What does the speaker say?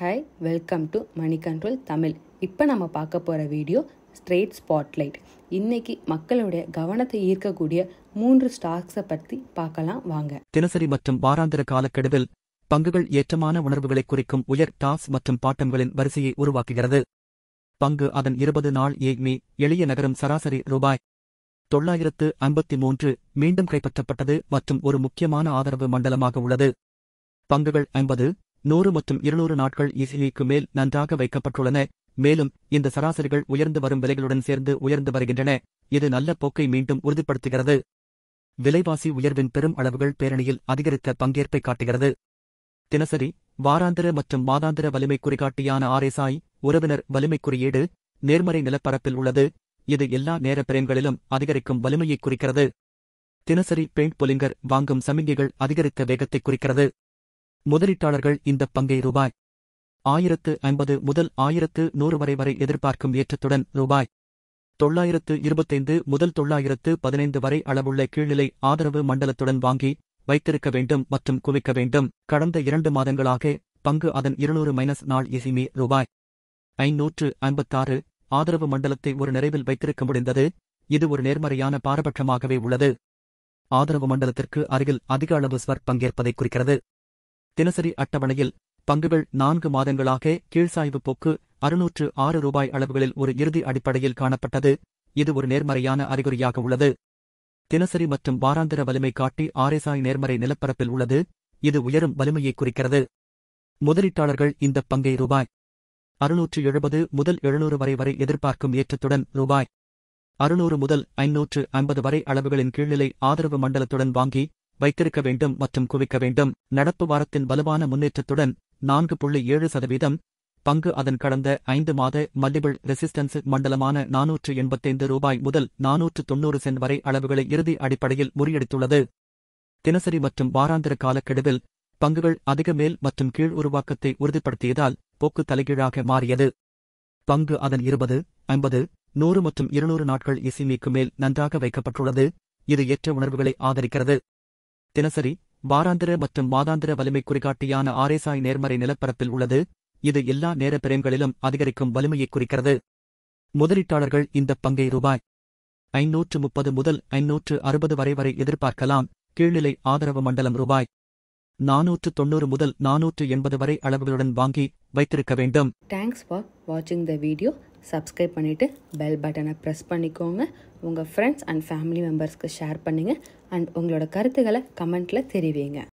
hi welcome to money control Tamil இப்போ நம்ம பார்க்க போகிற வீடியோ ஸ்ட்ரெயிட் ஸ்பாட்லைட் இன்னைக்கு மக்களுடைய கவனத்தை ஈர்க்கக்கூடிய மூன்று ஸ்டாக்ஸை பற்றி பார்க்கலாம் வாங்க தினசரி மற்றும் வாராந்திர காலக்கெடுவில் பங்குகள் ஏற்றமான உணர்வுகளை குறிக்கும் உயர் டாஸ் மற்றும் பாட்டங்களின் வரிசையை உருவாக்குகிறது பங்கு அதன் இருபது நாள் ஏமி எளிய நகரம் சராசரி ரூபாய் தொள்ளாயிரத்து ஐம்பத்தி மூன்று மீண்டும் கைப்பற்றப்பட்டது மற்றும் ஒரு முக்கியமான ஆதரவு மண்டலமாக உள்ளது பங்குகள் ஐம்பது நூறு மற்றும் இருநூறு நாட்கள் இசிலிக்கு மேல் நன்றாக வைக்கப்பட்டுள்ளன மேலும் இந்த சராசரிகள் உயர்ந்து வரும் விலைகளுடன் சேர்ந்து உயர்ந்து வருகின்றன இது நல்ல போக்கை மீண்டும் உறுதிப்படுத்துகிறது விலைவாசி உயர்வின் பெரும் அளவுகள் பேரணியில் அதிகரித்த பங்கேற்பை காட்டுகிறது தினசரி வாராந்திர மற்றும் மாதாந்திர வலிமை குறிகாட்டியான ஆர்எஸ்ஐ உறவினர் வலிமை குறியீடு நேர்மறை நிலப்பரப்பில் உள்ளது இது எல்லா நேர பிரேம்களிலும் அதிகரிக்கும் வலிமையை குறிக்கிறது தினசரி பெயிண்ட் பொலிங்கர் வாங்கும் சமிகைகள் அதிகரித்த வேகத்தை குறிக்கிறது முதலீட்டாளர்கள் இந்த பங்கை ரூபாய் ஆயிரத்து ஐம்பது முதல் ஆயிரத்து நூறு வரை வரை எதிர்பார்க்கும் ஏற்றத்துடன் ரூபாய் தொள்ளாயிரத்து இருபத்தைந்து முதல் தொள்ளாயிரத்து பதினைந்து வரை அளவுள்ள கீழ்நிலை ஆதரவு மண்டலத்துடன் வாங்கி வைத்திருக்க வேண்டும் மற்றும் குவிக்க வேண்டும் கடந்த இரண்டு மாதங்களாக பங்கு அதன் இருநூறு மைனஸ் நாள் இசிமி ரூபாய் ஐநூற்று ஐம்பத்தாறு ஆதரவு மண்டலத்தை ஒரு நிறைவில் வைத்திருக்க முடிந்தது இது ஒரு நேர்மறையான பாரபட்சமாகவே உள்ளது ஆதரவு மண்டலத்திற்கு அருகில் அதிக அளவு ஸ்வர் பங்கேற்பதை குறிக்கிறது தினசரி அட்டவணையில் பங்குகள் நான்கு மாதங்களாக கீழ்சாய்வு போக்கு அறுநூற்று ஆறு ரூபாய் அளவுகளில் ஒரு இறுதி அடிப்படையில் காணப்பட்டது இது ஒரு நேர்மறையான அறிகுறியாக உள்ளது தினசரி மற்றும் வாராந்திர வலிமை காட்டி ஆர்எஸ்ஐ நேர்மறை நிலப்பரப்பில் உள்ளது இது உயரும் வலிமையை குறிக்கிறது முதலீட்டாளர்கள் இந்த பங்கை ரூபாய் அறுநூற்று எழுபது முதல் எழுநூறு வரை வரை எதிர்பார்க்கும் ஏற்றத்துடன் ரூபாய் அறுநூறு முதல் ஐநூற்று ஐம்பது வரை அளவுகளின் கீழ்நிலை ஆதரவு மண்டலத்துடன் வாங்கி வைத்திருக்க வேண்டும் மற்றும் குவிக்க வேண்டும் நடப்பு வாரத்தின் வலுவான முன்னேற்றத்துடன் நான்கு புள்ளி ஏழு சதவீதம் பங்கு அதன் கடந்த ஐந்து மாத மல்டிபிள் ரெசிஸ்டன்ஸ் மண்டலமான நானூற்று எண்பத்தைந்து ரூபாய் முதல் நானூற்று தொன்னூறு சென்ட் வரை அளவுகளை இறுதி அடிப்படையில் முறியடித்துள்ளது தினசரி மற்றும் வாராந்திர காலக்கெடுவில் பங்குகள் அதிக மேல் மற்றும் கீழ் உருவாக்கத்தை உறுதிப்படுத்தியதால் போக்கு தலைகீழாக மாறியது பங்கு அதன் இருபது ஐம்பது நூறு மற்றும் இருநூறு நாட்கள் இசிமிக்கு மேல் நன்றாக வைக்கப்பட்டுள்ளது இது ஏற்ற உணர்வுகளை ஆதரிக்கிறது தினசரி வாராந்திர மற்றும் மாதாந்திர வலிமை குறிகாட்டியான ஆரேசாய் நேர்மறை நிலப்பரப்பில் உள்ளது இது எல்லா நேர பிரேம்களிலும் அதிகரிக்கும் வலிமையை குறிக்கிறது முதலீட்டாளர்கள் இந்த பங்கை ரூபாய் ஐநூற்று முப்பது முதல் ஐநூற்று அறுபது வரை வரை எதிர்பார்க்கலாம் கீழ்நிலை ஆதரவு மண்டலம் ரூபாய் நானூற்று தொன்னூறு முதல் நானூற்று எண்பது வரை அளவுகளுடன் வாங்கி வைத்திருக்க வேண்டும் தேங்க்ஸ் ஃபார் வாட்சிங் த வீடியோ சப்ஸ்கிரைப் பண்ணிவிட்டு பெல் பட்டனை ப்ரெஸ் பண்ணிக்கோங்க உங்கள் ஃப்ரெண்ட்ஸ் அண்ட் ஃபேமிலி மெம்பர்ஸ்க்கு ஷேர் பண்ணுங்கள் அண்ட் உங்களோட கருத்துக்களை கமெண்ட்டில் தெரிவிங்க